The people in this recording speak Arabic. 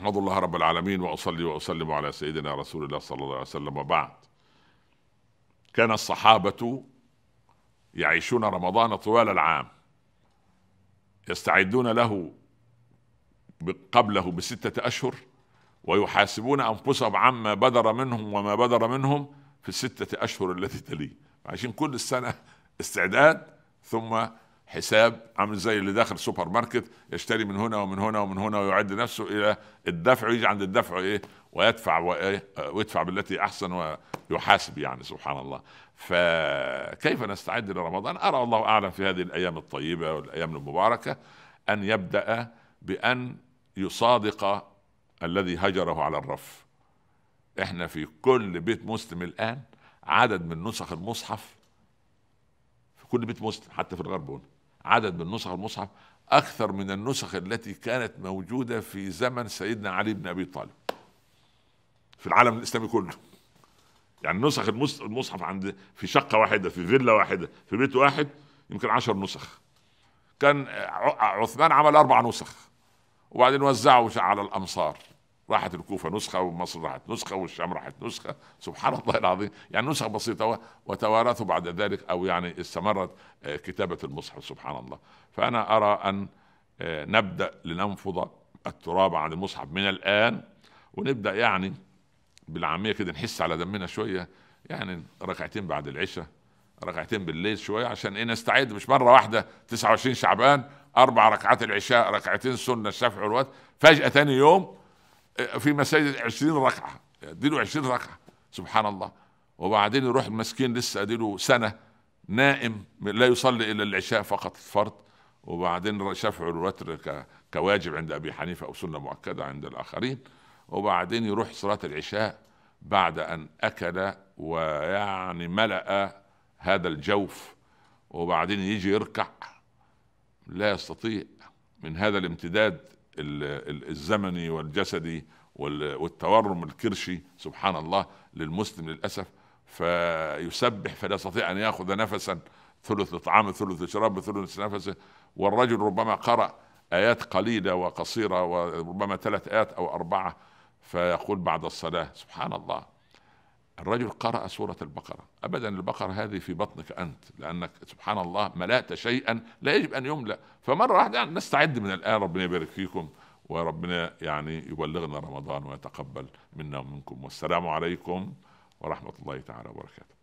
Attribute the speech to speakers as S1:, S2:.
S1: احمد الله رب العالمين واصلي واسلم على سيدنا رسول الله صلى الله عليه وسلم وبعد كان الصحابه يعيشون رمضان طوال العام يستعدون له قبله بستة أشهر ويحاسبون أنفسهم عما بدر منهم وما بدر منهم في الستة أشهر التي تليه عايشين كل السنة استعداد ثم حساب عامل زي اللي داخل سوبر ماركت يشتري من هنا ومن هنا ومن هنا ويعد نفسه الى الدفع ويجي عند الدفع ايه ويدفع وايه ويدفع بالتي احسن ويحاسب يعني سبحان الله فكيف نستعد لرمضان ارى الله اعلم في هذه الايام الطيبه والايام المباركه ان يبدا بان يصادق الذي هجره على الرف احنا في كل بيت مسلم الان عدد من نسخ المصحف في كل بيت مسلم حتى في الغرب هنا عدد من نسخ المصحف أكثر من النسخ التي كانت موجودة في زمن سيدنا علي بن أبي طالب في العالم الإسلامي كله يعني نسخ المصحف عند في شقة واحدة في فيلا واحدة في بيت واحد يمكن عشر نسخ كان عثمان عمل أربع نسخ وبعدين وزعه على الأمصار راحت الكوفه نسخه ومصر راحت نسخه والشام راحت نسخه سبحان الله العظيم يعني نسخ بسيطه وتوارثوا بعد ذلك او يعني استمرت آه، كتابه المصحف سبحان الله فانا ارى ان آه، نبدا لننفض التراب عن المصحف من الان ونبدا يعني بالعاميه كده نحس على دمنا شويه يعني ركعتين بعد العشاء ركعتين بالليل شويه عشان ايه نستعد مش مره واحده 29 شعبان اربع ركعات العشاء ركعتين سنه الشفع والوتر فجاه ثاني يوم في مساجد 20 ركعه اديله 20 ركعه سبحان الله وبعدين يروح المسكين لسه اديله سنه نائم لا يصلي الا العشاء فقط الفرض وبعدين شافع الوتر كواجب عند ابي حنيفه او سنه مؤكده عند الاخرين وبعدين يروح صلاه العشاء بعد ان اكل ويعني ملا هذا الجوف وبعدين يجي يركع لا يستطيع من هذا الامتداد الزمني والجسدي والتورم الكرشي سبحان الله للمسلم للاسف فيسبح فلا يستطيع ان ياخذ نفسا ثلث طعام ثلث شراب ثلث نفسه والرجل ربما قرأ آيات قليلة وقصيرة وربما ثلاث آيات أو أربعة فيقول بعد الصلاة سبحان الله الرجل قرأ سورة البقرة أبدا البقرة هذه في بطنك أنت لأنك سبحان الله ملأت شيئا لا يجب أن يملأ فمرة واحدة يعني نستعد من الآن ربنا يبارك فيكم وربنا يعني يبلغنا رمضان ويتقبل منا ومنكم والسلام عليكم ورحمة الله تعالى وبركاته